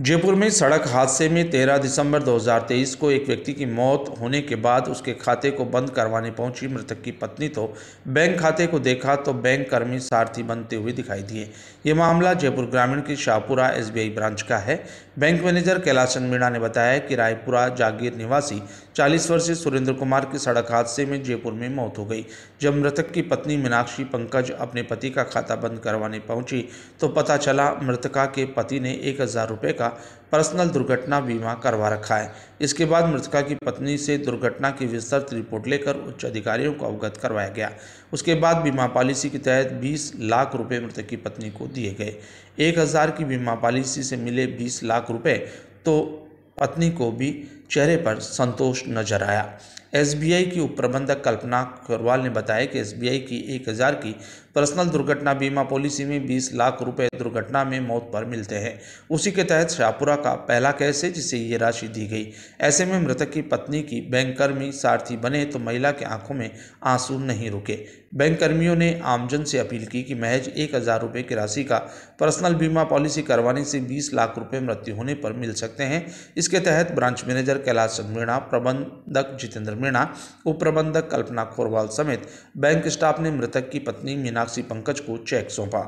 जयपुर में सड़क हादसे में 13 दिसंबर 2023 को एक व्यक्ति की मौत होने के बाद उसके खाते को बंद करवाने पहुंची मृतक की पत्नी तो बैंक खाते को देखा तो बैंक कर्मी सारथी बनते हुए दिखाई दिए ये मामला जयपुर ग्रामीण के शाहपुरा एसबीआई ब्रांच का है बैंक मैनेजर कैलाशन मीणा ने बताया कि रायपुरा जागीर निवासी 40 वर्षीय सुरेंद्र कुमार की सड़क हादसे में जयपुर में मौत हो गई जब मृतक की पत्नी मीनाक्षी पंकज अपने पति का खाता बंद करवाने पहुंची तो पता चला मृतका के पति ने एक हज़ार रुपये का पर्सनल दुर्घटना बीमा करवा रखा है इसके बाद मृतका की पत्नी से दुर्घटना की विस्तृत रिपोर्ट लेकर उच्च अधिकारियों को अवगत करवाया गया उसके बाद बीमा पॉलिसी के तहत 20 लाख रुपए मृतक की पत्नी को दिए गए एक हज़ार की बीमा पॉलिसी से मिले 20 लाख रुपए तो पत्नी को भी चेहरे पर संतोष नजर आया एसबीआई की उप प्रबंधक कल्पना करवाल ने बताया कि एसबीआई की एक हज़ार की पर्सनल दुर्घटना बीमा पॉलिसी में 20 लाख रुपए दुर्घटना में मौत पर मिलते हैं उसी के तहत शाहपुरा का पहला केस है जिसे ये राशि दी गई ऐसे में मृतक की पत्नी की बैंक कर्मी सारथी बने तो महिला के आंखों में आंसू नहीं रुके बैंक कर्मियों ने आमजन से अपील की कि महज एक हज़ार रुपये की राशि का पर्सनल बीमा पॉलिसी करवाने से बीस लाख रुपये मृत्यु होने पर मिल सकते हैं इसके तहत ब्रांच मैनेजर कैलाश मीणा प्रबंधक जितेंद्र मीणा उपप्रबंधक कल्पना खोरवाल समेत बैंक स्टाफ ने मृतक की पत्नी मीनाक्षी पंकज को चेक सौंपा